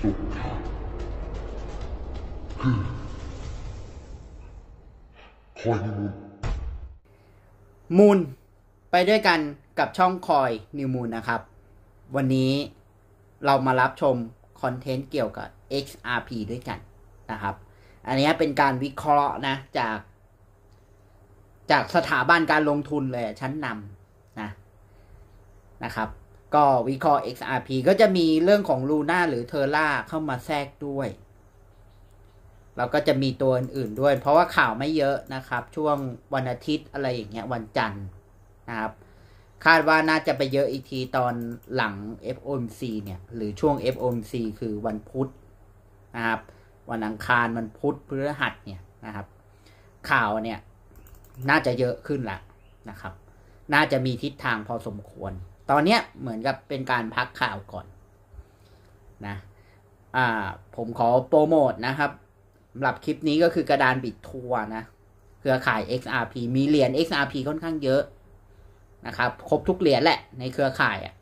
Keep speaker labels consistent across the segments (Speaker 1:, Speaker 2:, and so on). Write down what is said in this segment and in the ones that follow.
Speaker 1: มูลมูลไปด้วยกันกับช่องคอยนิวมูลนะครับ วันนี้เรามารับชม คอนเทนต์เกี่ยวกับ XRP ด้วยกันนะครับ อันนี้เป็นการวิเคราะห์นะจาก จากสถาบันการลงทุนเลยชั้นนำนะนะครับก็วิเคราะห์ XRP ก็จะมีเรื่องของ Luna หรือ Terra เข้ามาแทรกด้วยแล้วก็จะมีตัวอื่นๆด้วย เพราะว่าข่าวไม่เยอะนะครับ ช่วงวันอาทิตย์อะไรอย่างเงี้ยวันจันทร์นะครับ คาดว่าน่าจะไปเยอะอีกที ตอนหลัง FOMC เนี่ย หรือช่วง FOMC คือวันพุธนะครับวันอังคาร วันพุธพฤหัสเนี่ยนะครับ ข่าวเนี่ยน่าจะเยอะขึ้นละนะครับ น่าจะมีทิศทางพอสมควรตอนเนี้ยเหมือนกับเป็นการพักข่าวก่อนนะ อ่าผมขอโปรโมทนะครับสำหรับคลิปนี้ก็คือกระดานบิดทัวร์นะ เครือข่าย XRP มีเหรียญ XRP ค่อนข้างเยอะนะครับครบทุกเหรียญแหละในเครือข่ายอ่ะ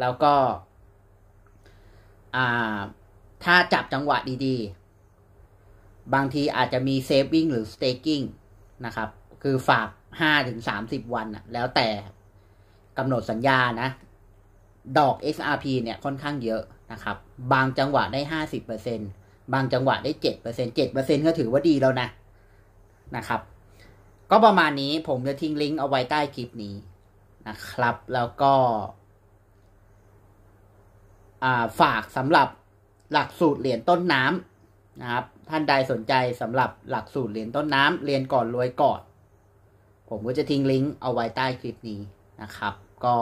Speaker 1: แล้วก็ อ่าถ้าจับจังหวะดีๆ บางทีอาจจะมีเซฟวิ่งหรือสเต็กกิ้งนะครับ คือฝาก5-30 วันอ่ะแล้วแต่กำหนดสัญญานะดอก XRP เนี่ยค่อนข้างเยอะนะครับ บางจังหวะได้ห้าสิบเเปอร์ซ็นบางจังหวะได้เเเเเเจจ็็็ดดปปออรร์์ซซน็นก็ถือว่าดีแล้วนะนะครับ ก็ประมาณนี้ผมจะทิ้งลิงก์เอาไว้ใต้คลิปนี้นะครับ แล้วก็ฝากสำหรับหลักสูตรเหรียญต้นน้ำนะครับท่านใดสนใจสำหรับหลักสูตรเหรียญต้นน้ำเรียนก่อนรวยก่อนผมก็จะทิ้งลิงก์เอาไว้ใต้คลิปนี้นะครับก็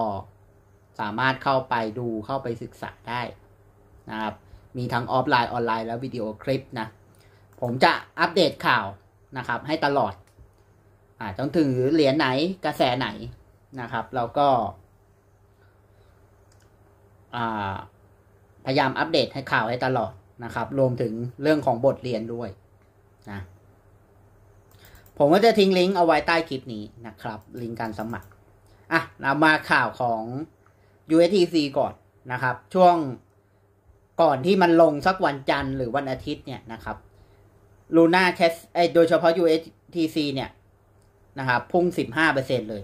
Speaker 1: สามารถเข้าไปดูเข้าไปศึกษาได้นะครับ มีทั้งออฟไลน์ออนไลน์แล้ววิดีโอคลิปนะ ผมจะอัปเดตข่าวนะครับ ให้ตลอดอ่าจนถึงเหรียญไหนกระแสไหนนะครับ แล้วก็พยายามอัปเดตให้ข่าวให้ตลอดนะครับ รวมถึงเรื่องของบทเรียนด้วยนะผมก็จะทิ้งลิงก์เอาไว้ใต้คลิปนี้นะครับ ลิงก์การสมัคร่ะเรามาข่าวของ USDC ก่อนนะครับ ช่วงก่อนที่มันลงสักวันจันทร์หรือวันอาทิตย์เนี่ยนะครับลูน่าแคสโดยเฉพาะ USTC เนี่ยนะครับ พุ่งสิบห้าเปอร์เซ็นเลย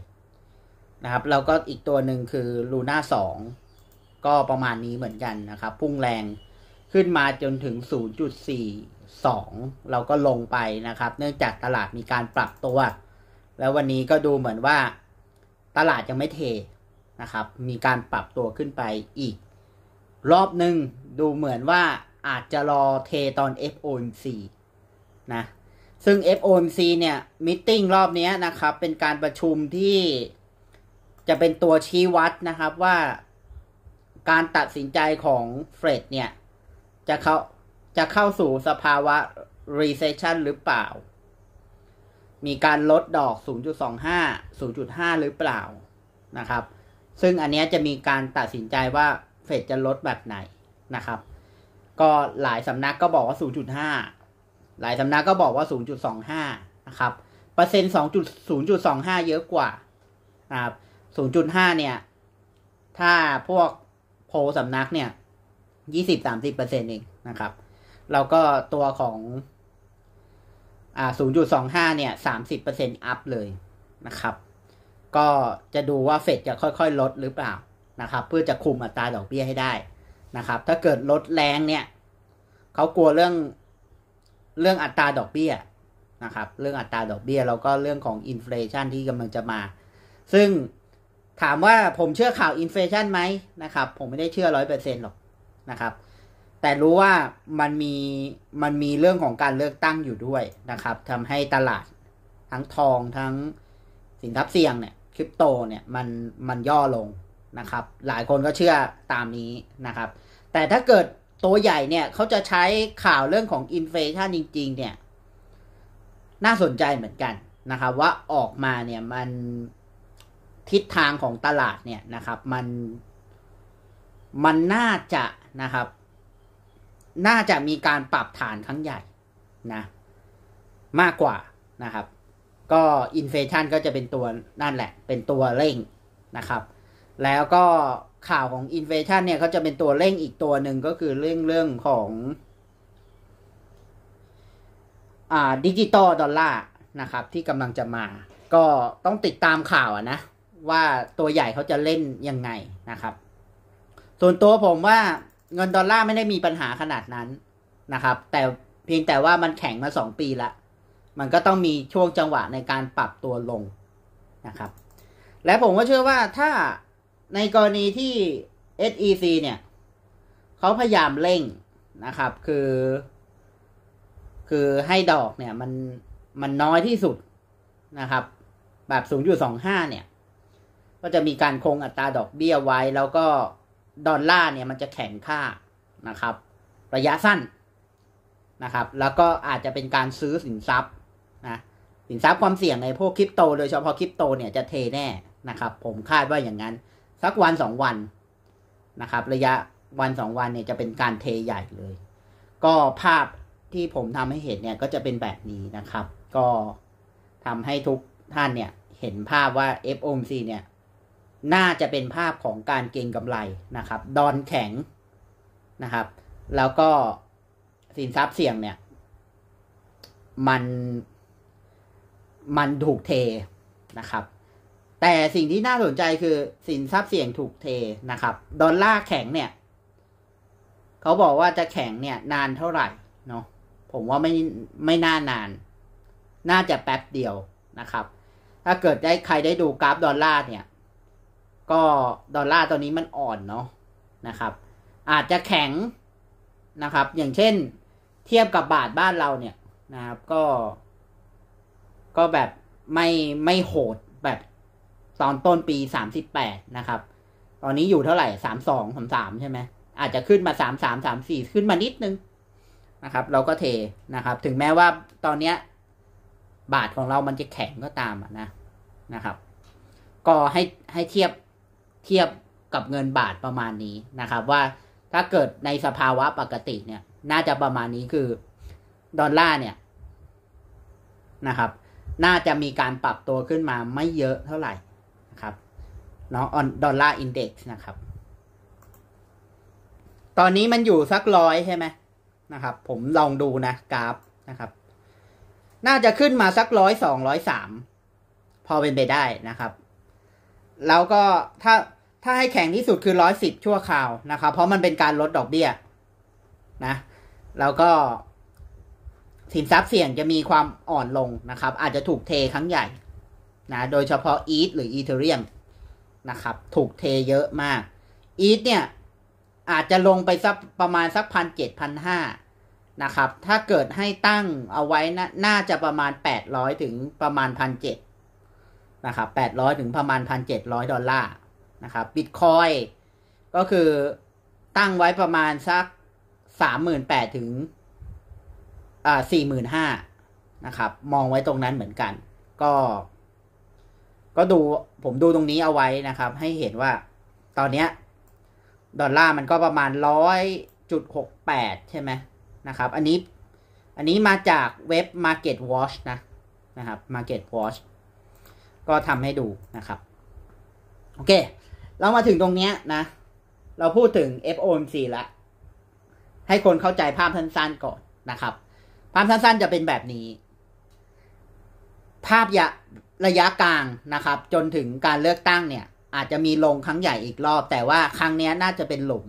Speaker 1: นะครับ แล้วก็อีกตัวหนึ่งคือลูน่าสองก็ประมาณนี้เหมือนกันนะครับ พุ่งแรงขึ้นมาจนถึง 0.42 เราก็ลงไปนะครับ เนื่องจากตลาดมีการปรับตัว แล้ววันนี้ก็ดูเหมือนว่าตลาดยังไม่เทนะครับมีการปรับตัวขึ้นไปอีกรอบหนึ่งดูเหมือนว่าอาจจะรอเทตอน FOMC นะซึ่ง FOMC เนี่ยมิ팅รอบนี้นะครับเป็นการประชุมที่จะเป็นตัวชี้วัดนะครับว่าการตัดสินใจของเฟดเนี่ยจะเข้าจะเข้าสู่สภาวะ recession หรือเปล่ามีการลดดอก 0.25 0.5 หรือเปล่า นะครับ ซึ่งอันนี้จะมีการตัดสินใจว่าเฟดจะลดแบบไหน นะครับ ก็หลายสำนักก็บอกว่า 0.5 หลายสำนักก็บอกว่า 0.25 นะครับ เปอร์เซ็นต์ 2.0.25 เยอะกว่านะครับ0.5 เนี่ย ถ้าพวกโพสำนักเนี่ย 20-30%เอง นะครับแล้วก็ตัวของอ่าเนี่ย 30%เอัพเลยนะครับ ก็จะดูว่าเฟดจะค่อย ๆ ลดหรือเปล่านะครับ เพื่อจะคุมอัตราดอกเบี้ยให้ได้นะครับ ถ้าเกิดลดแรงเนี่ย เขากลัวเรื่องเรื่องอัตราดอกเบี้ยนะครับเรื่องอัตราดอกเบี้ยแล้วก็เรื่องของอินฟลชันที่กำลังจะมาซึ่งถามว่าผมเชื่อข่าวอินฟลชันไหมนะครับ ผมไม่ได้เชื่อร้อยเปอร์เซ็นต์หรอกนะครับแต่รู้ว่ามันมีมันมีเรื่องของการเลือกตั้งอยู่ด้วยนะครับทำให้ตลาดทั้งทองทั้งสินทรัพย์เสี่ยงเนี่ยคริปโตเนี่ยมันมันย่อลงนะครับหลายคนก็เชื่อตามนี้นะครับ แต่ถ้าเกิดตัวใหญ่เนี่ยเขาจะใช้ข่าวเรื่องของอินเฟชันจริง ๆ เนี่ย น่าสนใจเหมือนกันนะครับ ว่าออกมาเนี่ยมันทิศทางของตลาดเนี่ยนะครับมันมันน่าจะนะครับน่าจะมีการปรับฐานครั้งใหญ่นะ มากกว่านะครับ ก็อินเฟชันก็จะเป็นตัวนั่นแหละ เป็นตัวเร่งนะครับ แล้วก็ข่าวของอินเฟชันเนี่ยเขาจะเป็นตัวเร่งอีกตัวหนึ่งก็คือเรื่องเรื่องของอ่าดิจิตอลดอลลาร์นะครับที่กำลังจะมา ก็ต้องติดตามข่าวนะ ว่าตัวใหญ่เขาจะเล่นยังไงนะครับ ส่วนตัวผมว่าเงินดอลลาร์ไม่ได้มีปัญหาขนาดนั้นนะครับ แต่เพียงแต่ว่ามันแข็งมาสองปีละมันก็ต้องมีช่วงจังหวะในการปรับตัวลงนะครับ และผมก็เชื่อว่าถ้าในกรณีที่ SEC เนี่ย เขาพยายามเร่งนะครับ คือ คือให้ดอกเนี่ย มันมันน้อยที่สุดนะครับแบบสสููงงออย่ห้าเนี่ย ก็จะมีการคงอัตราดอกเบี้ยไว้แล้วก็ดอลลาร์เนี่ยมันจะแข็งค่านะครับ ระยะสั้นนะครับ แล้วก็อาจจะเป็นการซื้อสินทรัพย์นะสินทรัพย์ความเสี่ยงในพวกคริปโต โดยเฉพาะคริปโต เนี่ยจะเทแน่นะครับผมคาดว่าอย่างนั้น สักวันสองวันนะครับ ระยะวันสองวันเนี่ยจะเป็นการเทใหญ่เลย ก็ภาพที่ผมทำให้เห็นเนี่ยก็จะเป็นแบบนี้นะครับ ก็ทำให้ทุกท่านเนี่ย เห็นภาพว่า FOMC เนี่ยน่าจะเป็นภาพของการเก็งกำไรนะครับ ดอนแข็งนะครับ แล้วก็สินทรัพย์เสี่ยงเนี่ย มัน มันถูกเทนะครับ แต่สิ่งที่น่าสนใจคือ สินทรัพย์เสี่ยงถูกเทนะครับ ดอลลาร์แข็งเนี่ย เขาบอกว่าจะแข็งเนี่ย นานเท่าไหร่เนาะ ผมว่าไม่ไม่น่านาน น่าจะแป๊บเดียวนะครับ ถ้าเกิดได้ใครได้ดูกราฟ ดอลลาร์เนี่ยก็ดอลลาร์ตอนนี้มันอ่อนเนาะนะครับ อาจจะแข็งนะครับ อย่างเช่นเทียบกับบาทบ้านเราเนี่ยนะครับก็ ก็แบบไม่ไม่โหดแบบตอนต้นปีสามสิบแปดนะครับ ตอนนี้อยู่เท่าไหร่สามสองสามสามใช่ไหมอาจจะขึ้นมาสามสามสามสี่ขึ้นมานิดนึงนะครับ เราก็เทนะครับ ถึงแม้ว่าตอนเนี้ย บาทของเรามันจะแข็งก็ตามนะนะครับ ก็ให้ให้เทียบเทียบกับเงินบาทประมาณนี้นะครับ ว่าถ้าเกิดในสภาวะปกติเนี่ย น่าจะประมาณนี้คือ ดอลลาร์เนี่ยนะครับ น่าจะมีการปรับตัวขึ้นมาไม่เยอะเท่าไหร่นะครับเนาะออนดอลลาร์อินเด็กซ์นะครับ ตอนนี้มันอยู่สักร้อยใช่ไหมนะครับ ผมลองดูนะกราฟนะครับ น่าจะขึ้นมาสักร้อยสองร้อยสามพอเป็นไปได้นะครับแล้วก็ถ้าถ้าให้แข็งที่สุดคือร้อยสิบชั่วคราวนะครับ เพราะมันเป็นการลดดอกเบี้ย นะ แล้วก็สินทรัพย์เสี่ยงจะมีความอ่อนลงนะครับ อาจจะถูกเทครั้งใหญ่นะ โดยเฉพาะอีทหรืออีเทเรียมนะครับ ถูกเทเยอะมากอีทเนี่ย อาจจะลงไปสักประมาณสักพันเจ็ดพันห้านะครับ ถ้าเกิดให้ตั้งเอาไว้นะน่าจะประมาณแปดร้อยถึงประมาณพันเจ็ดนะครับแปดร้อยถึงประมาณพันเจ็ดร้อยดอลลาร์นะครับ บิตคอยก็คือตั้งไว้ประมาณสักสามหมื่นแปดถึงอ่าสี่หมื่นห้านะครับ มองไว้ตรงนั้นเหมือนกัน ก็ก็ดูผมดูตรงนี้เอาไว้นะครับ ให้เห็นว่าตอนเนี้ยดอลลาร์มันก็ประมาณร้อยจุดหกแปดใช่ไหมนะครับ อันนี้อันนี้มาจากเว็บ Market Watch นะนะครับ Market Watch ก็ทำให้ดูนะครับ โอเค เรามาถึงตรงนี้นะ เราพูดถึง FOMC ละ ให้คนเข้าใจภาพสั้น ๆ ก่อนนะครับ ภาพสั้นๆจะเป็นแบบนี้ ภาพยะระยะกลางนะครับ จนถึงการเลือกตั้งเนี่ย อาจจะมีลงครั้งใหญ่อีกรอบ แต่ว่าครั้งนี้น่าจะเป็นหลุม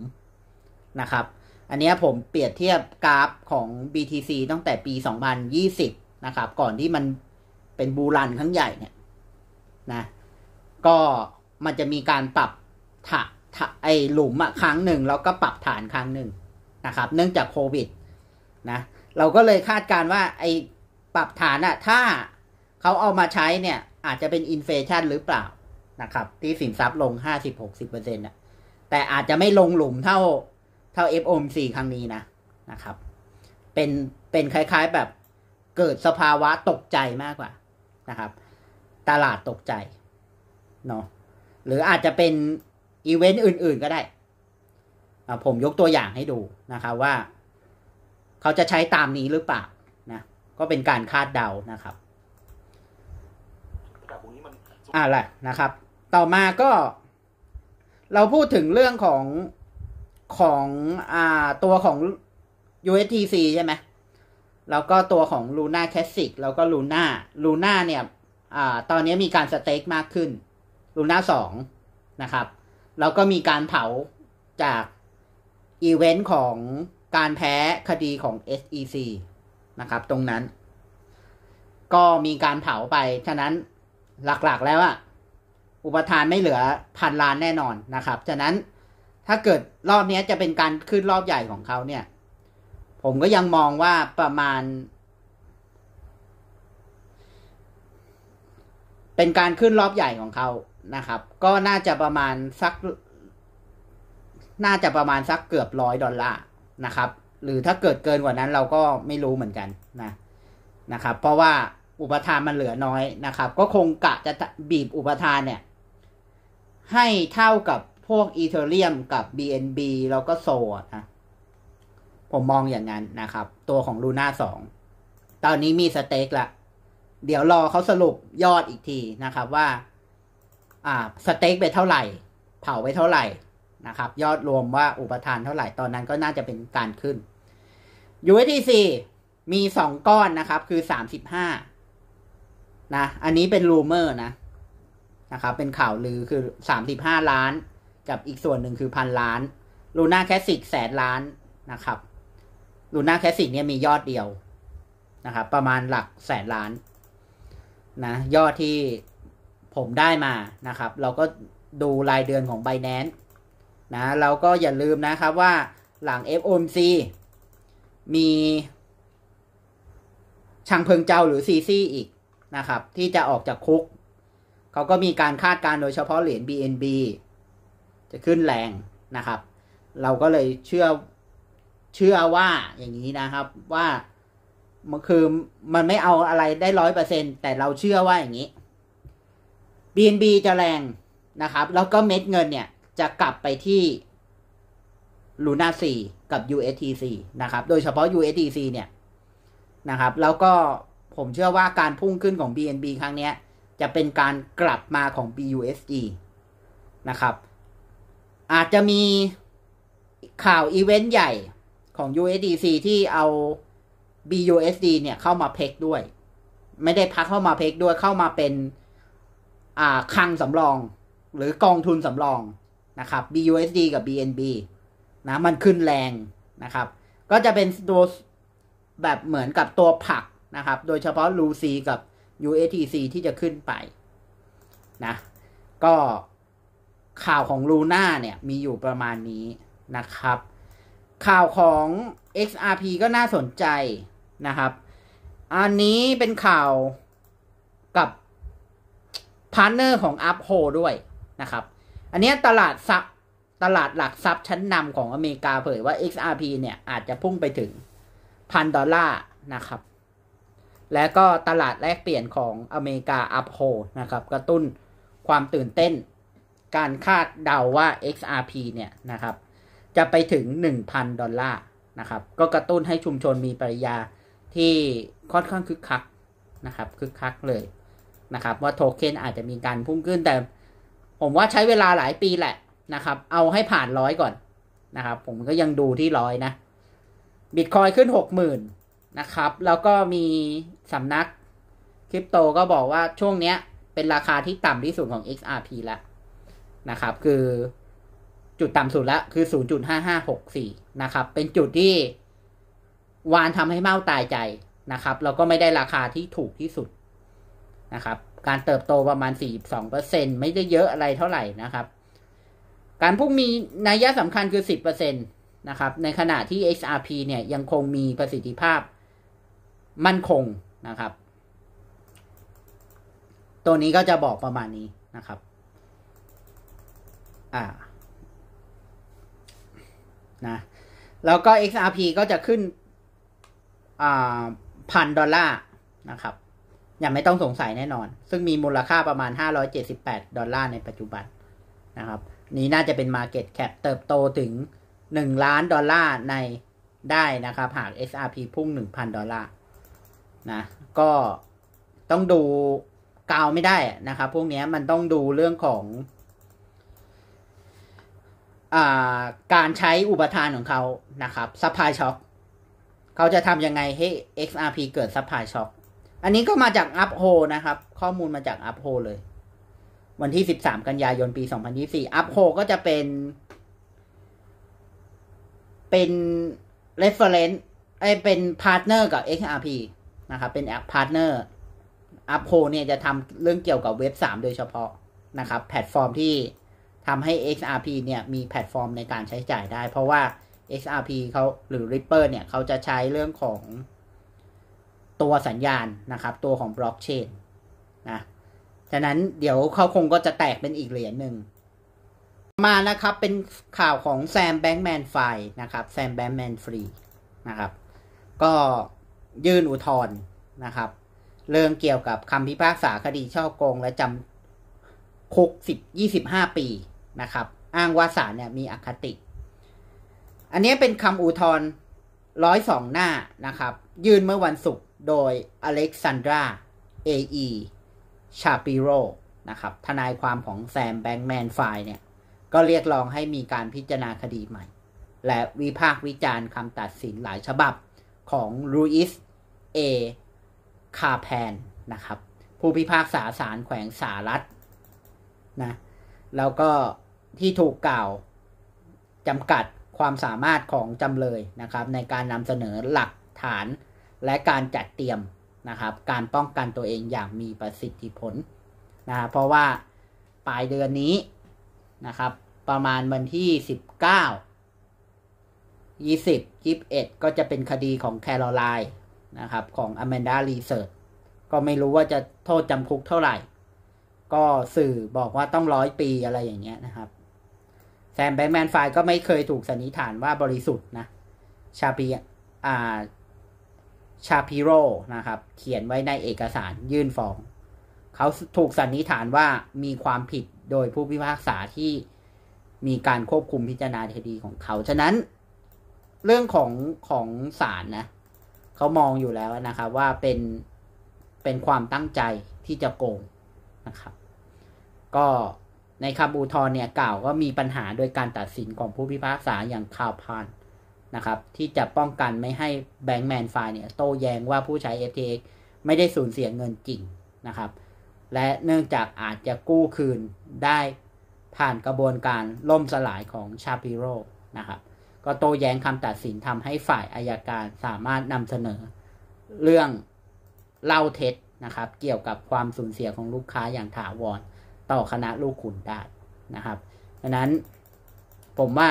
Speaker 1: นะครับอันนี้ผมเปรียบเทียบกราฟของ BTC ตั้งแต่ปี 2020นะครับ ก่อนที่มันเป็นบูรันครั้งใหญ่เนี่ยนะก็มันจะมีการปรับถะถะไอหลุมอะครั้งหนึ่งแล้วก็ปรับฐานครั้งหนึ่งนะครับ เนื่องจากโควิดนะ เราก็เลยคาดการว่าไอปรับฐานอะถ้าเขาเอามาใช้เนี่ยอาจจะเป็นอินเฟชันหรือเปล่านะครับ ที่สินทรัพย์ลง 50-60%นตะแต่อาจจะไม่ลงหลุมเท่า เท่า FOMC ครั้งนี้นะนะครับ เป็นเป็นคล้ายๆแบบเกิดสภาวะตกใจมากกว่านะครับตลาดตกใจเนาะหรืออาจจะเป็นอีเวนต์อื่น ๆ ก็ได้ ผมยกตัวอย่างให้ดูนะคะว่า เขาจะใช้ตามนี้หรือเปล่า นะ ก็เป็นการคาดเดานะครับอ่ไแหละนะครับ ต่อมาก็ เราพูดถึงเรื่องของของอ่าตัวของ u s t c ใช่ไหมแล้วก็ตัวของ Luna Classic แล้วก็ Luna Luna เนี่ยอตอนนี้มีการสเต็กมากขึ้นลูน่าสองนะครับ แล้วก็มีการเผาจาก อีเวนต์ของการแพ้คดีของ SEC นะครับ ตรงนั้น ก็มีการเผาไป ฉะนั้นหลักๆแล้วอะอุปทานไม่เหลือพันล้านแน่นอนนะครับ ฉะนั้นถ้าเกิดรอบนี้จะเป็นการขึ้นรอบใหญ่ของเขาเนี่ย ผมก็ยังมองว่าประมาณเป็นการขึ้นรอบใหญ่ของเขานะครับ ก็น่าจะประมาณสัก น่าจะประมาณสักเกือบร้อยดอลลาร์ นะครับ หรือถ้าเกิดเกินกว่านั้นเราก็ไม่รู้เหมือนกันนะ นะครับ เพราะว่าอุปทานมันเหลือน้อยนะครับ ก็คงกะจะบีบอุปทานเนี่ย ให้เท่ากับพวกอีเทอเรียมกับ BNB แล้วก็โซนะผมมองอย่างนั้นนะครับ ตัวของลูน่าสอง ตอนนี้มีสเต็กละเดี๋ยวรอเขาสรุปยอดอีกทีนะครับ ว่าอ่าสเต็กไปเท่าไหร่เผาไปเท่าไหร่นะครับ ยอดรวมว่าอุปทานเท่าไหร่ตอนนั้นก็น่าจะเป็นการขึ้น USDC มีสองก้อนนะครับ คือสามสิบห้านะ อันนี้เป็นรูเมอร์นะนะครับ เป็นข่าวลือคือสามสิบห้าล้าน กับอีกส่วนหนึ่งคือพันล้านลูน่าแคสิกแสนล้านนะครับลูน่าแคสสิกเนี่ยมียอดเดียวนะครับประมาณหลักแสนล้านนะยอดที่ผมได้มานะครับ เราก็ดูรายเดือนของ b i n a n c e นะ เราก็อย่าลืมนะครับว่าหลัง FOMC มีชังเพิงเจ้าหรือซีซีอีกนะครับ ที่จะออกจากคุก เขาก็มีการคาดการโดยเฉพาะเหรียญ BNB จะขึ้นแรงนะครับ เราก็เลยเชื่อเชื่อว่าอย่างนี้นะครับว่าคือ มันไม่เอาอะไรได้ร้อยเปอร์เซ็นตแต่เราเชื่อว่าอย่างนี้ BNB จะแรงนะครับ แล้วก็เม็ดเงินเนี่ยจะกลับไปที่ลูน่าซีกับ USTC นะครับ โดยเฉพาะ USTC เนี่ยนะครับ แล้วก็ผมเชื่อว่าการพุ่งขึ้นของ BNB ครั้งนี้จะเป็นการกลับมาของ BUSD นะครับ อาจจะมีข่าวอีเวนต์ใหญ่ของ USDC ที่เอา BUSD เนี่ยเข้ามาเพกด้วย ไม่ได้พักเข้ามาเพกด้วยเข้ามาเป็น อ่าคังสำรอง หรือกองทุนสำรองนะครับ BUSD กับ BNB นะมันขึ้นแรงนะครับ ก็จะเป็นตัวแบบเหมือนกับตัวผักนะครับ โดยเฉพาะ LUC กับ UATC ที่จะขึ้นไปนะก็ข่าวของลูน่าเนี่ยมีอยู่ประมาณนี้นะครับ ข่าวของ XRP ก็น่าสนใจนะครับ อันนี้เป็นข่าวกับพาร์เนอร์ของอัพโฮด้วยนะครับ อันนี้ตลาดซับตลาดหลักทรัพย์ชั้นนำของอเมริกาเผยว่า XRP เนี่ยอาจจะพุ่งไปถึงพันดอลลาร์นะครับ และก็ตลาดแลกเปลี่ยนของอเมริกาอัพโฮนะครับกระตุ้นความตื่นเต้นการคาดเดาว่า XRP เนี่ยนะครับจะไปถึง1,000ดอลลาร์นะครับก็กระตุ้นให้ชุมชนมีปริยาที่ค่อนข้างคึกคักนะครับคึกคักเลยนะครับว่าโทเค็นอาจจะมีการพุ่งขึ้นแต่ ผมว่าใช้เวลาหลายปีแหละนะครับ เอาให้ผ่านร้อยก่อนนะครับผมก็ยังดูที่ร้อยนะบิตคอยขึ้นหกหมื่นนะครับ แล้วก็มีสำนักคริปโตก็บอกว่าช่วงเนี้ย เป็นราคาที่ต่ำที่สุดของ XRP แล้วนะครับคือ จุดต่ำสุดแล้วคือ 0.5564 นะครับเป็นจุดที่วานทำให้เมาตายใจนะครับแล้วก็ไม่ได้ราคาที่ถูกที่สุดนะครับ การเติบโตประมาณ 42%ไม่ได้เยอะอะไรเท่าไหร่นะครับ การพุ่งมีนัยยะสำคัญคือ 10%นะครับ ในขณะที่ XRP เนี่ยยังคงมีประสิทธิภาพมั่นคงนะครับ ตัวนี้ก็จะบอกประมาณนี้นะครับ อ่า นะ แล้วก็ XRP ก็จะขึ้นพันดอลลาร์นะครับยังไม่ต้องสงสัยแน่นอน ซึ่งมีมูลค่าประมาณ 578 ดอลลาร์ในปัจจุบันนะครับนี้น่าจะเป็น Market Cap เติบโตถึง1ล้านดอลลาร์ในได้นะครับ หาก SRP พุ่ง1,000ดอลลาร์นะ ก็ต้องดูกาวไม่ได้นะครับ พวกนี้มันต้องดูเรื่องของอการใช้อุปทานของเขานะครับ supply shock เขาจะทำยังไงให้ XRP เกิด supply shock อันนี้ก็มาจาก Uphold นะครับ ข้อมูลมาจาก Uphold เลย วันที่ 13 กันยายนปี 2024 Uphold ก็จะเป็น เป็น reference ไอเป็น partner กับ XRP นะครับ เป็น partner Uphold เนี่ยจะทำเรื่องเกี่ยวกับเว็บ3โดยเฉพาะนะครับ แพลตฟอร์มที่ทำให้ XRP เนี่ยมีแพลตฟอร์มในการใช้จ่ายได้เพราะว่า XRP เขาหรือ r i p p e r เนี่ยเขาจะใช้เรื่องของตัวสัญญาณนะครับ ตัวของบล็อกเชนนะฉะนั้นเดี๋ยวเขาคงก็จะแตกเป็นอีกเหรียญหนึ่ง มานะครับเป็นข่าวของแซมแบงแมนไฟนะครับแซมแบงแมนฟรีนะครับ ก็ยื่นอุทธรณ์นะครับ เรื่องเกี่ยวกับคำพิพากษาคดีช่อโกง และจำคุกสิบยี่สิบห้าปีนะครับ อ้างว่าศาลเนี่ยมีอคติอันนี้เป็นคำอุทธรร้อยสองหน้า นะ ครับ ยื่นเมื่อวันศุกร์โดยอเล็กซานดราเออีชาปิโรนะ ครับ ทนายความของแซม แบงแมน ไฟเนี่ย ก็เรียกร้องให้มีการพิจารณาคดีใหม่ และวิพากษ์วิจารณ์คำตัดสินหลายฉบับของลูอิส เอ คาแพน นะ ครับ ผู้พิพากษาศาลแขวงสารัฐนะแล้วก็ที่ถูกกล่าวจำกัดความสามารถของจำเลยนะครับ ในการนำเสนอหลักฐานและการจัดเตรียมนะครับ การป้องกันตัวเองอย่างมีประสิทธิผลนะเพราะว่าปลายเดือนนี้นะครับ ประมาณวันที่ 19 20 21ก็จะเป็นคดีของแคโรไลน์นะครับ ของอแมนดารีเซิร์ชก็ไม่รู้ว่าจะโทษจำคุกเท่าไหร่ ก็สื่อบอกว่าต้องร้อยปีอะไรอย่างเงี้ยนะครับแซมแบงแมนไฟก็ไม่เคยถูกสันนิษฐานว่าบริสุทธิ์นะ ชาปีอ่าชาปิโรนะครับ เขียนไว้ในเอกสารยื่นฟ้องเขาถูกสันนิษฐานว่ามีความผิดโดยผู้พิพากษาที่มีการควบคุมพิจารณาคดีของเขา ฉะนั้นเรื่องของของศาลนะ เขามองอยู่แล้วนะครับ ว่าเป็นเป็นความตั้งใจที่จะโกงนะครับ ก็ในคำอุทธรเนี่ยกล่าวว่ามีปัญหาโดยการตัดสินของผู้พิพากษาอย่างคาวพานนะครับ ที่จะป้องกันไม่ให้แบงก์แมนไฟเนี่ย โต้แย้งว่าผู้ใช้ FTX ไม่ได้สูญเสียเงินจริงนะครับและเนื่องจากอาจจะกู้คืนได้ผ่านกระบวนการล่มสลายของชาปิโรนะครับก็โต้แย้งคำตัดสินทำให้ฝ่ายอายการสามารถนำเสนอ เรื่องเล่าเท็จนะครับเกี่ยวกับความสูญเสียของลูกค้าอย่างถาวร่อคณะลูกคุณได้นะครับดังนั้นผมว่า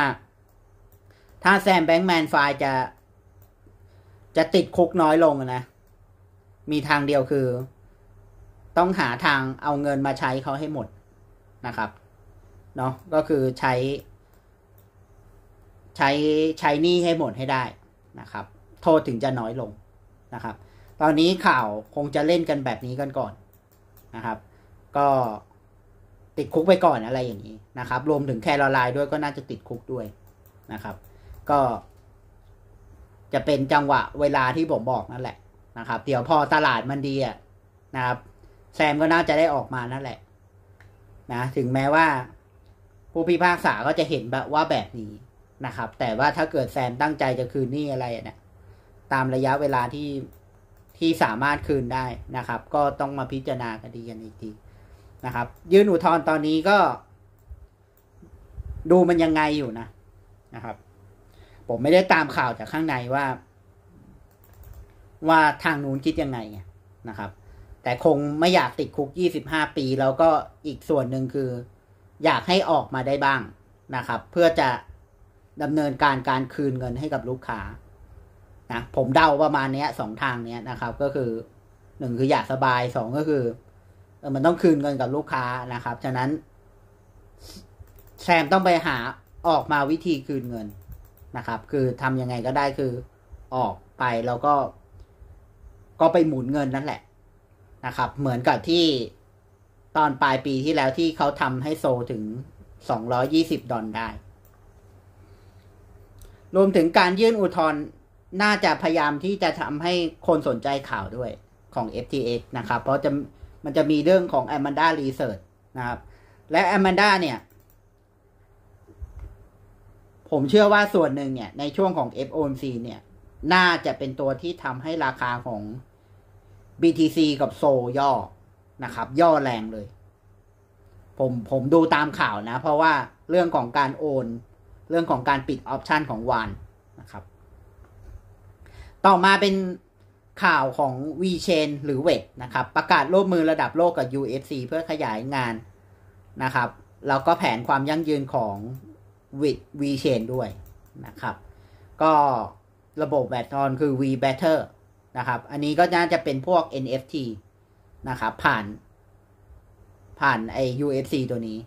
Speaker 1: ถ้าแซมแบงค์แมนไฟจะจะติดคุกน้อยลงนะ มีทางเดียวคือ ต้องหาทางเอาเงินมาใช้เขาให้หมดนะครับเนาะก็คือใช้ใช้ใช้นี่ให้หมดให้ได้นะครับ โทษถึงจะน้อยลงนะครับ ตอนนี้ข่าวคงจะเล่นกันแบบนี้กันก่อนนะครับ ก็ติดคุกไปก่อนอะไรอย่างนี้นะครับ รวมถึงแคลรไลน์ด้วยก็น่าจะติดคุกด้วยนะครับ ก็ จะเป็นจังหวะเวลาที่ผมบอกนั่นแหละนะครับเดี๋ยวพอตลาดมันดีอ่ะนะครับ แซมก็น่าจะได้ออกมานั่นแหละ นะ ถึงแม้ว่า ผู้พิพากษาก็จะเห็นแบบว่าแบบนี้นะครับ แต่ว่าถ้าเกิดแซมตั้งใจจะคืนนี่อะไรเนะี่ยตามระยะเวลาที่ที่สามารถคืนได้นะครับ ก็ต้องมาพิจารณาคดีกันอีกทีนะครับยื่นอุทธรณ์ตอนนี้ก็ดูมันยังไงอยู่นะนะครับ ผมไม่ได้ตามข่าวจากข้างในว่า ว่าทางนู้นคิดยังไงนะครับ แต่คงไม่อยากติดคุกยี่สิบห้าปี แล้วก็อีกส่วนหนึ่งคือ อยากให้ออกมาได้บ้างนะครับ เพื่อจะดำเนินการการคืนเงินให้กับลูกค้านะผมเดาประมาณนี้สองทางเนี้ยนะครับ ก็คือหนึ่งคืออยากสบายสองก็คือมันต้องคืนเงินกับลูกค้านะครับ ฉะนั้นแซมต้องไปหาออกมาวิธีคืนเงินนะครับ คือทำยังไงก็ได้คือออกไปแล้วก็ก็ไปหมุนเงินนั่นแหละนะครับ เหมือนกับที่ตอนปลายปีที่แล้วที่เขาทำให้โซถึง 220 ดอลได้ รวมถึงการยื่นอุทธรณ์น่าจะพยายามที่จะทำให้คนสนใจข่าวด้วยของ FTX นะครับ เพราะจะมันจะมีเรื่องของแอมันดารีเสิร์ชนะครับ และแอมันดาเนี่ย ผมเชื่อว่าส่วนหนึ่งเนี่ยในช่วงของ FOMC เนี่ย น่าจะเป็นตัวที่ทำให้ราคาของ BTC กับโซ ย่อ นะครับ ย่อแรงเลย ผมผมดูตามข่าวนะ เพราะว่าเรื่องของการโอน เรื่องของการปิดออปชันของวานนะครับ ต่อมาเป็นข่าวของ VChain หรือเวกนะครับ ประกาศร่วมมือระดับโลกกับ UFC เพื่อขยายงานนะครับแล้วก็แผนความยั่งยืนของวิด VChain ด้วยนะครับ ก็ระบบแบตทอนคือ V Better นะครับ อันนี้ก็น่าจะเป็นพวก NFT นะครับ ผ่านผ่านไอ UFC ตัวนี้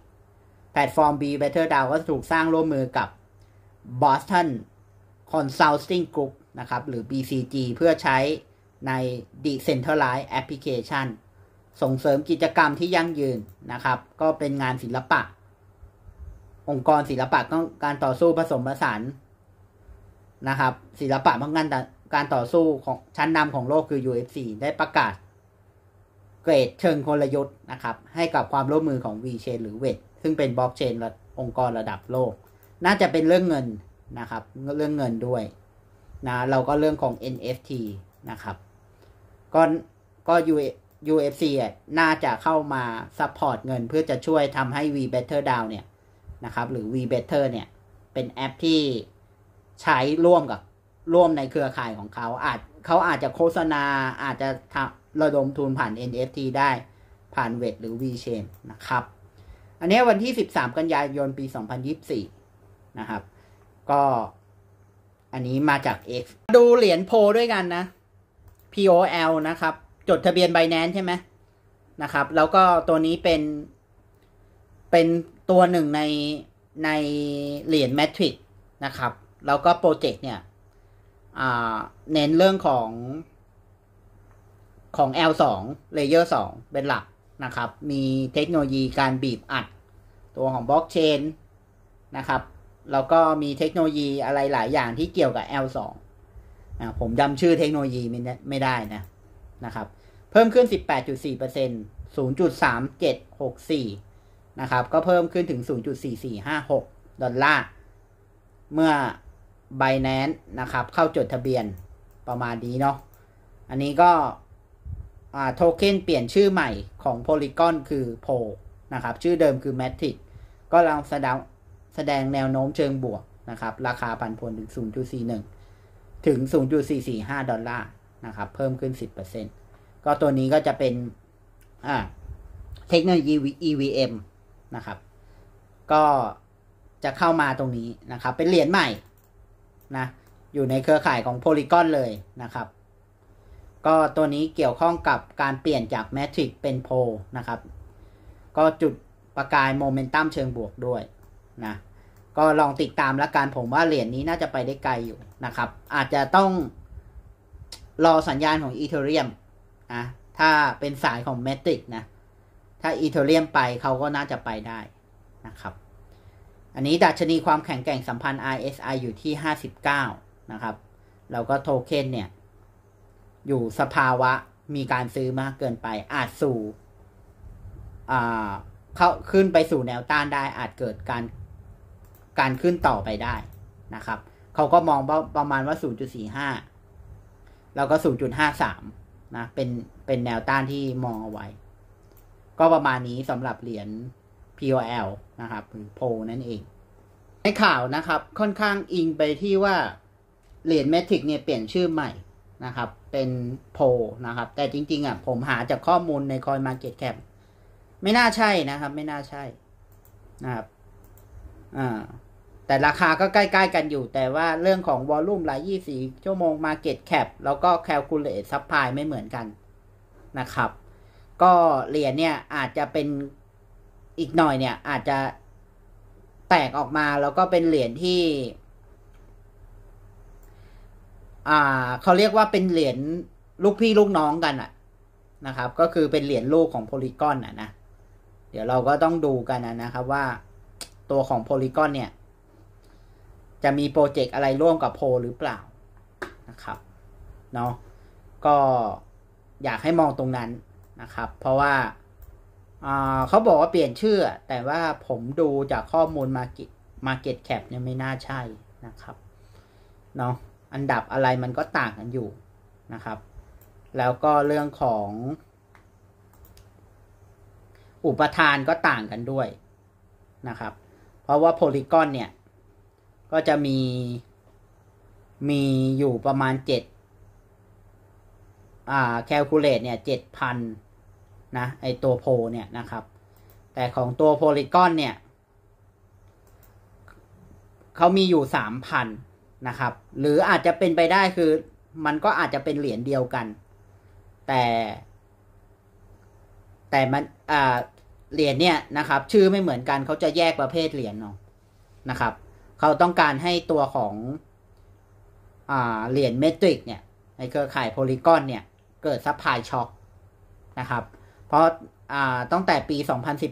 Speaker 1: แพลตฟอร์ม B Better DAO ก็ถูกสร้างร่วมมือกับ Boston Consulting Group นะครับ หรือ BCG เพื่อใช้ใน Decentralized Application ส่งเสริมกิจกรรมที่ยั่งยืนนะครับ ก็เป็นงานศิลปะ องค์กรศิลปะต้องการต่อสู้ผสมผสานนะครับศิลปะป้องกนการต่อสู้ของชั้นนำของโลกคือ UFC ได้ประกาศเกรดเชิงกลยุทธ์นะครับ ให้กับความร่วมมือของ VChain หรือ w e d ซึ่งเป็นบล็อกเชนองค์กรระดับโลก น่าจะเป็นเรื่องเงินนะครับ เรื่องเงินด้วย นะ เราก็เรื่องของ NFT นะครับก็ก็ยูยูเอฟซีน่าจะเข้ามาซัพพอร์ตเงินเพื่อจะช่วยทำให้ V Better Down เนี่ยนะครับ หรือ V Better เนี่ย เป็นแอปที่ใช้ร่วมกับ ร่วมในเครือข่ายของเขาอาจเขาอาจจะโฆษณาอาจจะระดมทุนผ่าน NFT ได้ผ่านเวทหรือ VChain นะครับ อันนี้วันที่ 13 กันยายนปี 2024 นะครับ ก็อันนี้มาจาก X ดูเหรียญโพด้วยกันนะ POL นะครับ จดทะเบียน Binance ใช่ไหม นะครับ แล้วก็ตัวนี้เป็น เป็นตัวหนึ่งใน ในเหรียญ Matrix นะครับ แล้วก็โปรเจกต์เนี่ย เน้นเรื่องของ ของ L2 Layer 2 เป็นหลักนะครับ มีเทคโนโลยีการบีบอัด ตัวของบล็อกเชน นะครับ แล้วก็มีเทคโนโลยีอะไรหลายอย่างที่เกี่ยวกับ L2 นะผมจำชื่อเทคโนโลยีไม่ได้นะนะครับ เพิ่มขึ้น 18.4% 0.3764 นะครับ ก็เพิ่มขึ้นถึง 0.4456 ดอลลาร์ เมื่อ Binance นะครับ เข้าจดทะเบียนประมาณนี้เนาะอันนี้ก็โทเค็นเปลี่ยนชื่อใหม่ของ Polygon คือ p o นะครับ ชื่อเดิมคือ Matic ก็ลอแสดงแสดงแนวโน้มเชิงบวกนะครับ ราคาพันพลนถึง 0.41ถึง0.445 ดอลลาร์ นะครับ เพิ่มขึ้น 10%ก็ตัวนี้ก็จะเป็นเทคโนโลยี EVM นะครับ ก็จะเข้ามาตรงนี้นะครับ เป็นเหรียญใหม่ นะ อยู่ในเครือข่ายของโพลีกอนเลยนะครับ ก็ตัวนี้เกี่ยวข้องกับการเปลี่ยนจากแมทริกเป็นโพนะครับ ก็จุดประกายโมเมนตัมเชิงบวกด้วยนะ ก็ลองติดตามละกันผมว่าเหรียญนี้น่าจะไปได้ไกลอยู่นะครับอาจจะต้องรอสัญญาณของอีเทอรียมนะถ้าเป็นสายของเมตริกนะ ถ้าอีเทอรียมไปเขาก็น่าจะไปได้นะครับ อันนี้ดัชนีความแข็งแกร่งสัมพันธ์ RSI อยู่ที่ 59 นะครับ แล้วก็โทเค็นเนี่ย อยู่สภาวะมีการซื้อมากเกินไป อาจสู่เขาขึ้นไปสู่แนวต้านได้ อาจเกิดการการขึ้นต่อไปได้นะครับเขาก็มองประมาณว่า 0.45 แล้วก็ 0.53 นะ เป็น เป็นแนวต้านที่มองเอาไว้ ก็ประมาณนี้สำหรับเหรียญ POL นะครับ หรือโพนั่นเอง ในข่าวนะครับ ค่อนข้างอิงไปที่ว่าเหรียญเมทริกเนี่ยเปลี่ยนชื่อใหม่นะครับ เป็นโพนะครับ แต่จริงๆอ่ะผมหาจากข้อมูลในคอยมาเก็ตแคปไม่น่าใช่นะครับ ไม่น่าใช่นะครับ อ่าแต่ราคาก็ใกล้ๆกันอยู่ แต่ว่าเรื่องของวอลลุ่มรายยี่สี่ชั่วโมง Market Cap แล้วก็ Calculate Supply ไม่เหมือนกันนะครับ ก็เหรียญเนี่ยอาจจะเป็นอีกหน่อยเนี่ย อาจจะแตกออกมาแล้วก็เป็นเหรียญที่ อ่าเขาเรียกว่าเป็นเหรียญลูกพี่ลูกน้องกันอะนะครับ ก็คือเป็นเหรียญลูกของโพลีกอนอะนะเดี๋ยวเราก็ต้องดูกันนะครับ ว่าตัวของโพลีกอนเนี่ยจะมีโปรเจกต์อะไรร่วมกับโพ หรือเปล่านะครับเนาะก็อยากให้มองตรงนั้นนะครับ เพราะว่าเขาบอกว่าเปลี่ยนชื่อ แต่ว่าผมดูจากข้อมูล Market Market Cap เนี่ยไม่น่าใช่นะครับเนาะอันดับอะไรมันก็ต่างกันอยู่นะครับ แล้วก็เรื่องของ อุปทานก็ต่างกันด้วยนะครับ เพราะว่าโพลิกอนเนี่ยก็จะมีมีอยู่ประมาณเจ็ดอ่าแคลคูลเลตเนี่ยเจ็ดพันนะไอตัวโพเนี่ยนะครับ แต่ของตัวโพลิกอนเนี่ยเขามีอยู่สามพันนะครับ หรืออาจจะเป็นไปได้คือ มันก็อาจจะเป็นเหรียญเดียวกัน แต่แต่มันอ่าเหรียญเนี่ยนะครับ ชื่อไม่เหมือนกันเขาจะแยกประเภทเหรียญเนาะนะครับเขาต้องการให้ตัวของเหรียญเมตริกเนี่ยในเครือข่ายโพลีกอนเนี่ย เกิดซับพลายช็อคนะครับ เพราะตั้งแต่ปี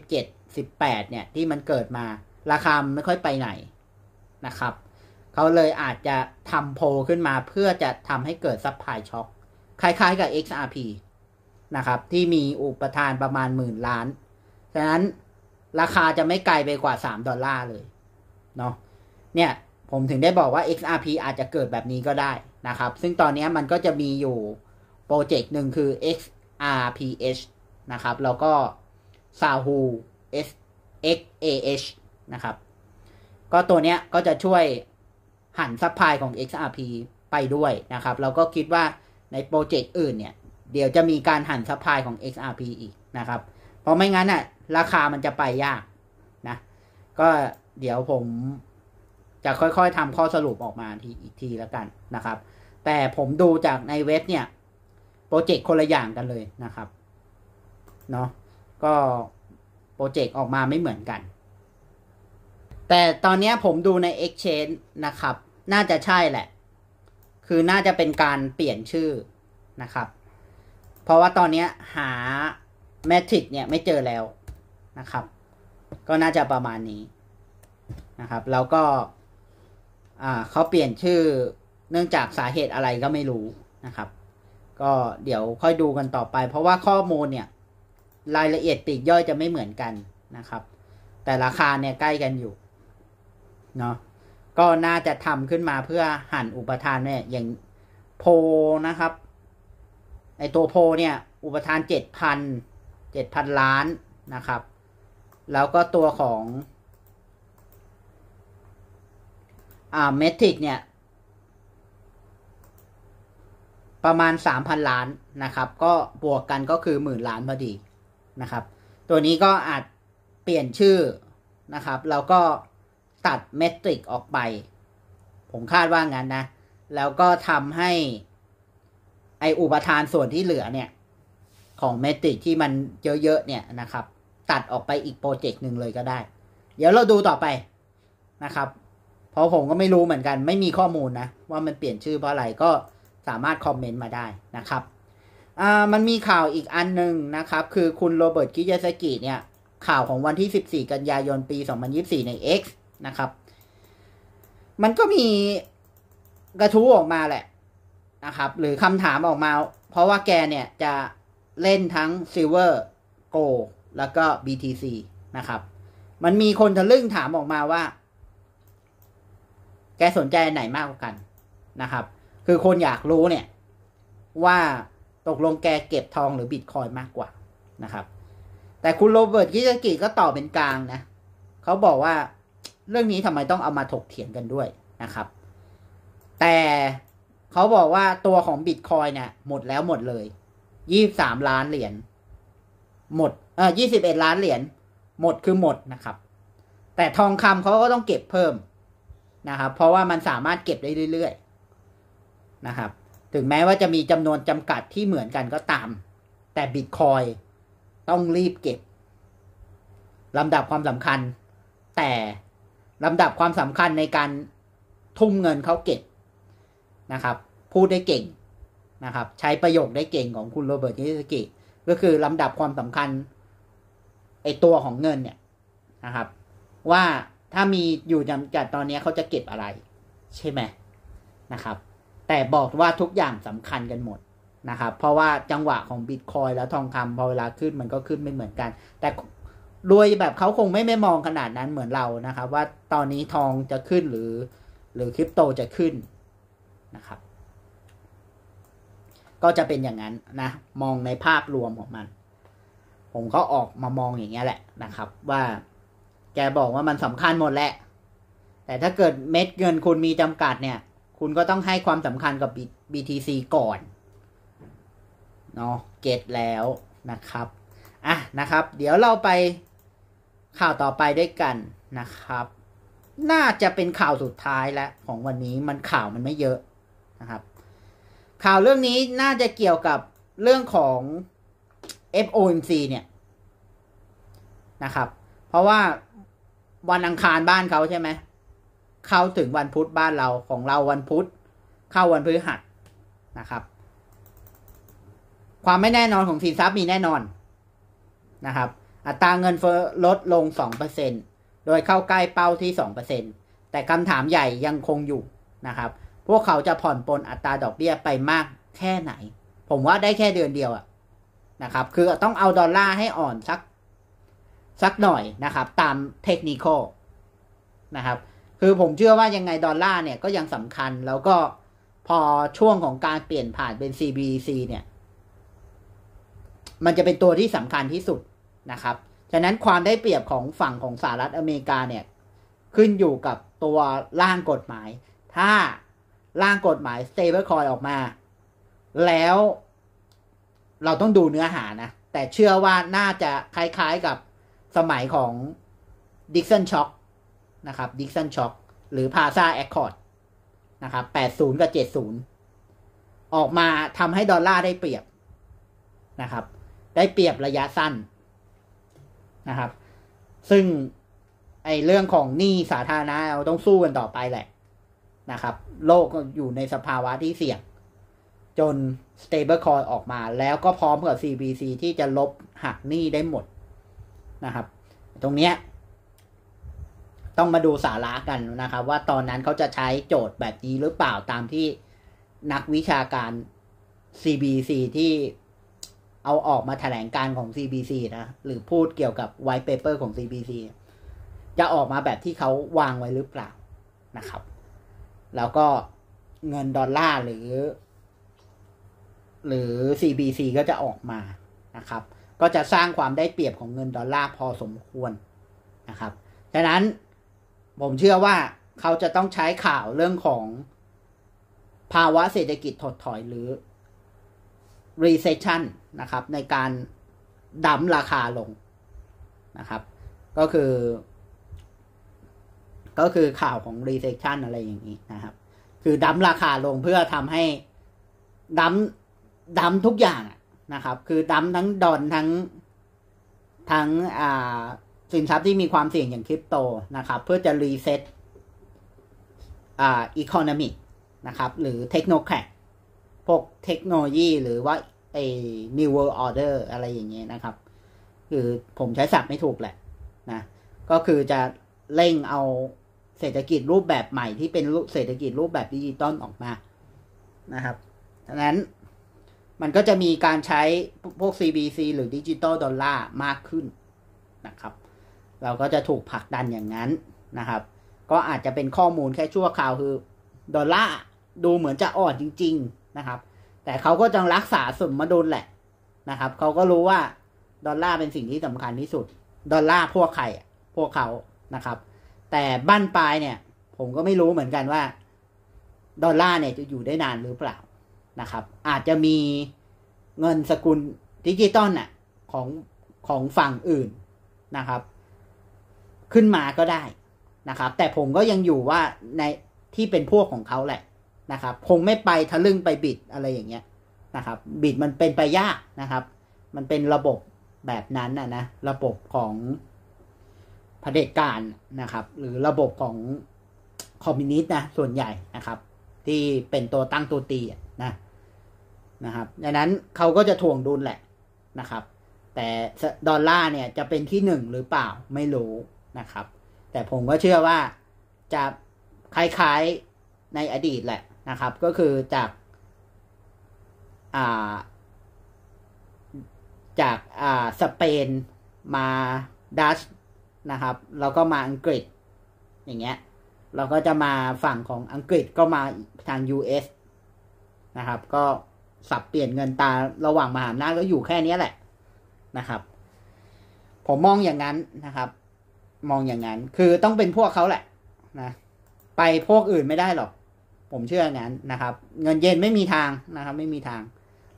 Speaker 1: 2017 18เนี่ย ที่มันเกิดมา ราคาไม่ค่อยไปไหนนะครับเขาเลยอาจจะทำโพขึ้นมาเพื่อจะทำให้เกิดซับพลายช็อคคล้ายๆกับ XRP นะครับที่มีอุปทานประมาณหมื่นล้านฉะนั้นราคาจะไม่ไกลไปกว่า 3 ดอลลาร์เลยเนาะเนี่ยผมถึงได้บอกว่า XRP อาจจะเกิดแบบนี้ก็ได้นะครับ ซึ่งตอนนี้มันก็จะมีอยู่โปรเจกต์หนึ่งคือ XRPH นะครับ แล้วก็ Sahu XAH นะครับ ก็ตัวเนี้ยก็จะช่วยหันซัพพลายของ XRP ไปด้วยนะครับ เราก็คิดว่าในโปรเจกต์อื่นเนี่ย เดี๋ยวจะมีการหันซัพพลายของ XRP อีกนะครับ เพราะไม่งั้นอ่ะราคามันจะไปยากนะ ก็เดี๋ยวผมจะค่อยๆทำข้อสรุปออกมาทีอีก ที แล้วกันนะครับ แต่ผมดูจากในเว็บเนี่ยโปรเจกต์คน ละ อย่างกันเลยนะครับ เนาะก็โปรเจกต์ออกมาไม่เหมือนกัน แต่ตอนนี้ผมดูใน Exchange นะครับ น่าจะใช่แหละ คือน่าจะเป็นการเปลี่ยนชื่อนะครับ เพราะว่าตอนนี้หา m มทริกเนี่ยไม่เจอแล้วนะครับ ก็น่าจะประมาณนี้นะครับ แล้วก็เขาเปลี่ยนชื่อเนื่องจากสาเหตุอะไรก็ไม่รู้นะครับ ก็เดี๋ยวค่อยดูกันต่อไปเพราะว่าข้อมูลเนี่ย รายละเอียดปีกย่อยจะไม่เหมือนกันนะครับ แต่ราคาเนี่ยใกล้กันอยู่เนาะก็น่าจะทำขึ้นมาเพื่อหั่นอุปทานเนี่ย อย่างโพนะครับไอตัวโพเนี่ย อุปทานเจ็ดพันเจ็ดพันล้านนะครับ แล้วก็ตัวของอ่าเมทริกเนี่ยประมาณ3,000 ล้านนะครับ ก็บวกกันก็คือหมื่นล้านพอดีนะครับ ตัวนี้ก็อาจเปลี่ยนชื่อนะครับ แล้วก็ตัดเมทริก ออกไป ผมคาดว่างั้นนะ แล้วก็ทำให้ ไออุปทานส่วนที่เหลือเนี่ย ของเมทริกที่มันเยอะๆเนี่ยนะครับ ตัดออกไปอีกโปรเจกต์หนึ่งเลยก็ได้ เดี๋ยวเราดูต่อไปนะครับพราะผมก็ไม่รู้เหมือนกัน ไม่มีข้อมูลนะ ว่ามันเปลี่ยนชื่อเพราะอะไรก็สามารถคอมเมนต์มาได้นะครับ มันมีข่าวอีกอันหนึ่งนะครับ คือคุณโรเบิร์ตกิยาสกิเนี่ย ข่าวของวันที่ 14 กันยายนปี 2024 ใน X นะครับ มันก็มีกระทู้ออกมาแหละนะครับ หรือคำถามออกมา เพราะว่าแกเนี่ยจะเล่นทั้ง Silver Go แล้วก็ BTC นะครับมันมีคนทะลึ่งถามออกมาว่าแกสนใจไหนมากกว่ากันนะครับ คือคนอยากรู้เนี่ย ว่าตกลงแกเก็บทองหรือบิตคอยมากกว่านะครับ แต่คุณ โรเบิร์ตกิจกิก็ตอบเป็นกลางนะ เขาบอกว่าเรื่องนี้ทำไมต้องเอามาถกเถียงกันด้วยนะครับ แต่เขาบอกว่าตัวของบิตคอยเนี่ย หมดแล้วหมดเลยยี่สามล้านเหรียญหมดเออยี่สิบเอ็ดล้าน เหรียญหมดคือหมดนะครับ แต่ทองคำเขาก็ต้องเก็บเพิ่มนะครับเพราะว่ามันสามารถเก็บได้เรื่อยๆนะครับ ถึงแม้ว่าจะมีจำนวนจำกัดที่เหมือนกันก็ตาม แต่บิตคอยต้องรีบเก็บลำดับความสำคัญแต่ลำดับความสำคัญในการทุ่มเงินเขาเก็บนะครับพูดได้เก่งนะครับ ใช้ประโยคได้เก่งของคุณโรเบิร์ตนิสกิ ก็คือลำดับความสำคัญไอตัวของเงินเนี่ยนะครับ ว่าถ้ามีอยู่จำกัดตอนนี้เขาจะเก็บอะไร ใช่ไหมนะครับ แต่บอกว่าทุกอย่างสำคัญกันหมดนะครับ เพราะว่าจังหวะของบิตคอยแล้วทองคำพอเวลาขึ้นมันก็ขึ้นไม่เหมือนกัน แต่โดยแบบเขาคงไม่ไม่มองขนาดนั้นเหมือนเรานะครับ ว่าตอนนี้ทองจะขึ้นหรือ หรือคริปโตจะขึ้นนะครับ ก็จะเป็นอย่างนั้นนะ มองในภาพรวมของมัน ผมก็ออกมามองอย่างเงี้ยแหละนะครับ ว่าแกบอกว่ามันสำคัญหมดแหละ แต่ถ้าเกิดเม็ดเงินคุณมีจำกัด เนี่ย คุณก็ต้องให้ความสำคัญกับ BTC ก่อนเนาะเก็ตแล้วนะครับอ่ะนะครับ เดี๋ยวเราไปข่าวต่อไปด้วยกันนะครับ น่าจะเป็นข่าวสุดท้ายแล้ว ของวันนี้ มันข่าวมันไม่เยอะนะครับ ข่าวเรื่องนี้น่าจะเกี่ยวกับเรื่องของ FOMC เนี่ยนะครับ เพราะว่าวันอังคารบ้านเขาใช่ไหม เข้าถึงวันพุธบ้านเราของเราวันพุธเข้าวันพฤหัสนะครับ ความไม่แน่นอนของสินทรัพย์มีแน่นอนนะครับ อัตราเงินเฟ้อลดลง 2%โดยเข้าใกล้เป้าที่ 2%แต่คำถามใหญ่ยังคงอยู่นะครับ พวกเขาจะผ่อนปลนอัตราดอกเบี้ยไปมากแค่ไหน ผมว่าได้แค่เดือนเดียวอะนะครับ คือต้องเอาดอลลาร์ให้อ่อนสักสักหน่อยนะครับ ตามเทคนิคนะครับ คือผมเชื่อว่ายังไงดอลลาร์เนี่ยก็ยังสำคัญ แล้วก็พอช่วงของการเปลี่ยนผ่านเป็น c b c เนี่ย มันจะเป็นตัวที่สำคัญที่สุดนะครับ ฉะนั้นความได้เปรียบของฝั่งของสหรัฐอเมริกาเนี่ย ขึ้นอยู่กับตัวร่างกฎหมาย ถ้าร่างกฎหมายเซเบอร์คอยออกมา แล้วเราต้องดูเนื้อหานะ แต่เชื่อว่าน่าจะคล้ายๆกับสมัยของดิกเันช็อคนะครับดิกเันช็อคหรือพาซาแอคคอร์ดนะครับ 80 กับ 70 ออกมาทำให้ดอลลาร์ได้เปรียบนะครับ ได้เปรียบระยะสั้นนะครับ ซึ่งไอเรื่องของหนี้สาธารณะเราต้องสู้กันต่อไปแหละนะครับ โลกอยู่ในสภาวะที่เสี่ยงจน stablecoin ออกมาแล้วก็พร้อมกับ CBC ที่จะลบหักหนี้ได้หมดนะครับ ตรงเนี้ยต้องมาดูสาระกันนะครับ ว่าตอนนั้นเขาจะใช้โจทย์แบบนี้หรือเปล่าตามที่นักวิชาการ CBC ที่เอาออกมาแถลงการของ CBC นะ หรือพูดเกี่ยวกับ white paper ของ CBC จะออกมาแบบที่เขาวางไว้หรือเปล่านะครับ แล้วก็เงินดอลลาร์หรือ หรือ CBC ก็จะออกมานะครับก็จะสร้างความได้เปรียบของเงินดอลลาร์พอสมควรนะครับดังนั้นผมเชื่อว่าเขาจะต้องใช้ข่าวเรื่องของภาวะเศรษฐกิจถดถอยหรือ recession นะครับในการดั้มราคาลงนะครับ ก็คือ ก็คือข่าวของ recession อะไรอย่างนี้นะครับคือดั้มราคาลงเพื่อทำให้ดั้มดั้มทุกอย่างนะครับคือดั้มทั้งดอนทั้งทั้งอ่าสินทรัพย์ที่มีความเสี่ยงอย่างคริปโตนะครับเพื่อจะรีเซ็ตอ่า อีโคโนมิกนะครับหรือเทคโนแครพวกเทคโนโลยี หรือว่าไอ้ new world order อะไรอย่างเงี้ยนะครับ คือผมใช้ศัพท์ไม่ถูกแหละนะ ก็คือจะเร่งเอาเศรษฐกิจรูปแบบใหม่ที่เป็นเศรษฐกิจรูปแบบดิจิตอลออกมานะครับดังนั้นมันก็จะมีการใช้พวก CBC หรือดิจิตอลดอลลาร์มากขึ้นนะครับ เราก็จะถูกผลักดันอย่างนั้นนะครับ ก็อาจจะเป็นข้อมูลแค่ชั่วคราวคือดอลลาร์ดูเหมือนจะอ่อนจริง ๆนะครับ แต่เขาก็จังรักษาสมดุลแหละนะครับ เขาก็รู้ว่าดอลลาร์เป็นสิ่งที่สำคัญที่สุด ดอลลาร์พวกใครพวกเขานะครับ แต่บ้านปลายเนี่ย ผมก็ไม่รู้เหมือนกันว่าดอลลาร์เนี่ยจะอยู่ได้นานหรือเปล่านะครับอาจจะมีเงินสกุลดิจิตอลน่ะของของฝั่งอื่นนะครับ ขึ้นมาก็ได้นะครับ แต่ผมก็ยังอยู่ว่าในที่เป็นพวกของเขาแหละนะครับคงไม่ไปทะลึ่งไปบิดอะไรอย่างเงี้ยนะครับ บิดมันเป็นไปยากนะครับ มันเป็นระบบแบบนั้นนะนะระบบของเผด็จการนะครับ หรือระบบของคอมมิวนิสต์นะส่วนใหญ่นะครับ ที่เป็นตัวตั้งตัวตีนะ นะครับ ดังนั้นเขาก็จะถ่วงดุลแหละ นะครับ แต่ดอลลาร์เนี่ยจะเป็นที่หนึ่งหรือเปล่าไม่รู้นะครับ แต่ผมก็เชื่อว่าจะคล้ายๆในอดีตแหละนะครับ ก็คือจากาจากอ่าสเปนมาดัชนะครับ แล้วก็มาอังกฤษ อย่างเงี้ย เราก็จะมาฝั่งของอังกฤษก็มาทาง US นะครับก็สับเปลี่ยนเงินตาระหว่างมหาอำนาจก็อยู่แค่นี้แหละนะครับ ผมมองอย่างนั้นนะครับ มองอย่างนั้น คือต้องเป็นพวกเขาแหละนะ ไปพวกอื่นไม่ได้หรอก ผมเชื่ออย่างนั้นนะครับ เงินเย็นไม่มีทางนะครับ ไม่มีทาง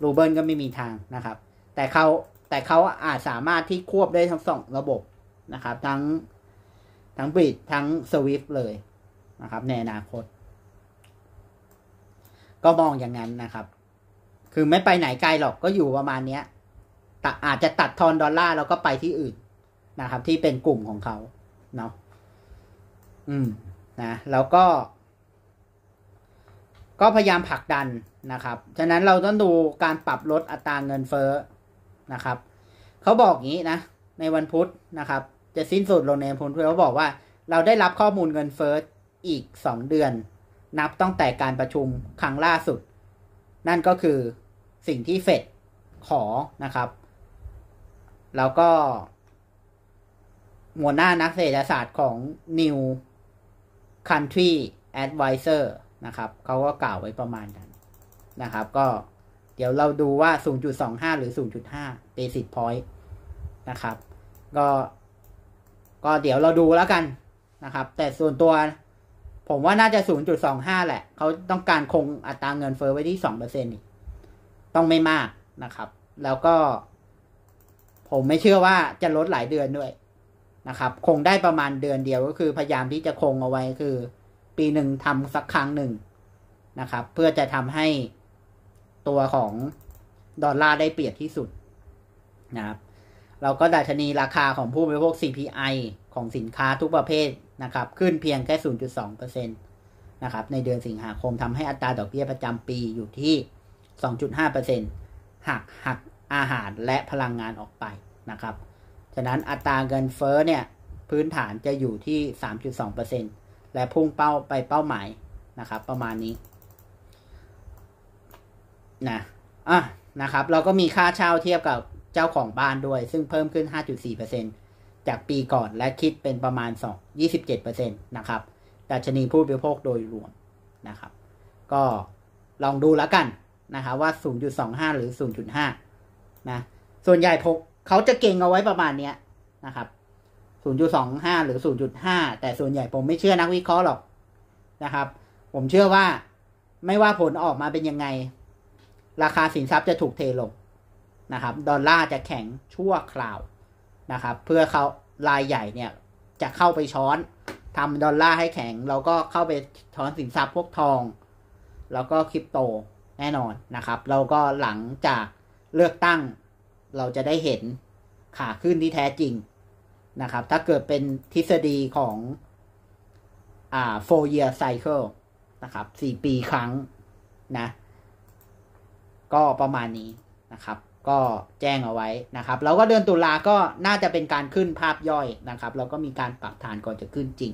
Speaker 1: รูเบิลก็ไม่มีทางนะครับ แต่เขาแต่เขาอาจสามารถที่ ควบได้ทั้งสองระบบนะครับ ทั้งทั้งบิดทั้งสวิฟเลยนะครับ ในอนาคตก็มองอย่างนั้นนะครับ คือไม่ไปไหนไกลหรอกก็อยู่ประมาณเนี้ยอาจจะตัดทอนดอลลาร์แล้วก็ไปที่อื่นนะครับ ที่เป็นกลุ่มของเขาเนาะ อืมนะแล้วก็ ก็พยายามผลักดันนะครับ ฉะนั้นเราต้องดูการปรับลดอัตราเงินเฟ้อนะครับ เขาบอกงี้นะ ในวันพุธนะครับจะสิ้นสุดลงในพลเพื่อเขาบอกว่าเราได้รับข้อมูลเงินเฟ้ออีกสองเดือนนับตั้งแต่การประชุมครั้งล่าสุด นั่นก็คือสิ่งที่เฟดขอนะครับ แล้วก็หัวหน้านักเศรษฐศาสตร์ของ New Country Advisor นะครับ เขาก็กล่าวไว้ประมาณนั้น นะครับ ก็เดี๋ยวเราดูว่า 0.25 หรือ 0.5 b a s i ์ point นะครับก็ก็เดี๋ยวเราดูแล้วกันนะครับ แต่ส่วนตัวผมว่าน่าจะ 0.25 แหละ เขาต้องการคงอัตราเงินเฟอ้อไว้ที่2%นี่ต้องไม่มากนะครับ แล้วก็ผมไม่เชื่อว่าจะลดหลายเดือนด้วยนะครับ คงได้ประมาณเดือนเดียวก็คือ พยายามที่จะคงเอาไว้คือ ปีหนึ่งทำสักครั้งหนึ่งนะครับ เพื่อจะทำให้ตัวของดอลลาร์ได้เปรียบที่สุดนะครับเราก็ดัชนีราคาของผู้บริโภค CPI ของสินค้าทุกประเภทนะครับขึ้นเพียงแค่ 0.2%นะครับ ในเดือนสิงหาคมทำให้อัตราดอกเบี้ยประจำปีอยู่ที่ 2.5%หักหักอาหารและพลังงานออกไปนะครับฉะนั้นอัตราเงินเฟ้อเนี่ยพื้นฐานจะอยู่ที่ 3.2%และพุ่งเป้าไปเป้าหมายนะครับ ประมาณนี้นะอ่ะนะครับ เราก็มีค่าเช่าเทียบกับเจ้าของบ้านด้วย ซึ่งเพิ่มขึ้น 5.4%จากปีก่อนและคิดเป็นประมาณ2 27%นะครับ ดัชนีผู้บริโภคโดยรวมนะครับ ก็ลองดูแล้วกันนะครับว่า 0.25 หรือ 0.5 นะ ส่วนใหญ่พกเขาจะเก่งเอาไว้ประมาณเนี้ยนะครับ 0.25 หรือ 0.5 แต่ส่วนใหญ่ผมไม่เชื่อนักวิเคราะห์หรอกนะครับ ผมเชื่อว่าไม่ว่าผลออกมาเป็นยังไง ราคาสินทรัพย์จะถูกเทลงนะครับ ดอลลาร์จะแข็งชั่วคราวนะครับเพื่อเขารายใหญ่เนี่ยจะเข้าไปช้อนทำดอลลาร์ให้แข็ง เราก็เข้าไปช้อนสินทรัพย์พวกทอง แล้วก็คริปโตแน่นอนนะครับ เราก็หลังจากเลือกตั้ง เราจะได้เห็นขาขึ้นที่แท้จริงนะครับ ถ้าเกิดเป็นทฤษฎีของอ่า four year cycle นะครับสี่ปีครั้งนะ ก็ประมาณนี้นะครับก็แจ้งเอาไว้นะครับแล้วก็เดือนตุลาก็น่าจะเป็นการขึ้นภาพย่อยนะครับแล้วก็มีการปรับฐานก่อนจะขึ้นจริง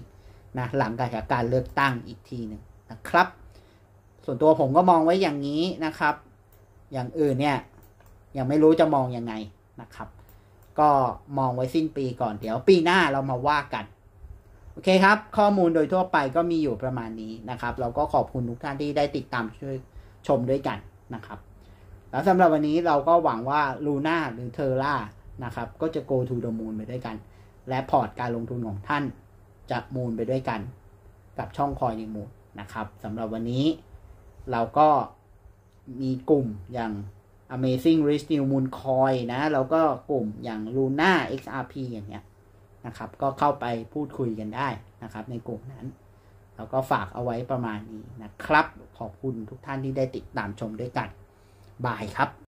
Speaker 1: นะหลังจากการเลือกตั้งอีกทีหนึ่งนะครับ ส่วนตัวผมก็มองไว้อย่างนี้นะครับ อย่างอื่นเนี่ย ยังไม่รู้จะมองยังไงนะครับ ก็มองไว้สิ้นปีก่อน เดี๋ยวปีหน้าเรามาว่ากันโอเคครับ ข้อมูลโดยทั่วไปก็มีอยู่ประมาณนี้นะครับ เราก็ขอบคุณทุกท่านที่ได้ติดตามช่วยชมด้วยกันนะครับแล้วสำหรับวันนี้เราก็หวังว่าลูน่าหรือเทอร่านะครับก็จะ go to the moon ไปด้วยกัน และพอร์ตการลงทุนของท่านจะมูลไปด้วยกัน กับช่องคอยในมูลนะครับสำหรับวันนี้เราก็มีกลุ่มอย่าง Amazing Rich New Moon Coin นะแล้วก็กลุ่มอย่าง Luna XRP อย่างเงี้ยนะครับก็เข้าไปพูดคุยกันได้นะครับ ในกลุ่มนั้นแล้วก็ฝากเอาไว้ประมาณนี้นะครับขอบคุณทุกท่านที่ได้ติดตามชมด้วยกันบายครับ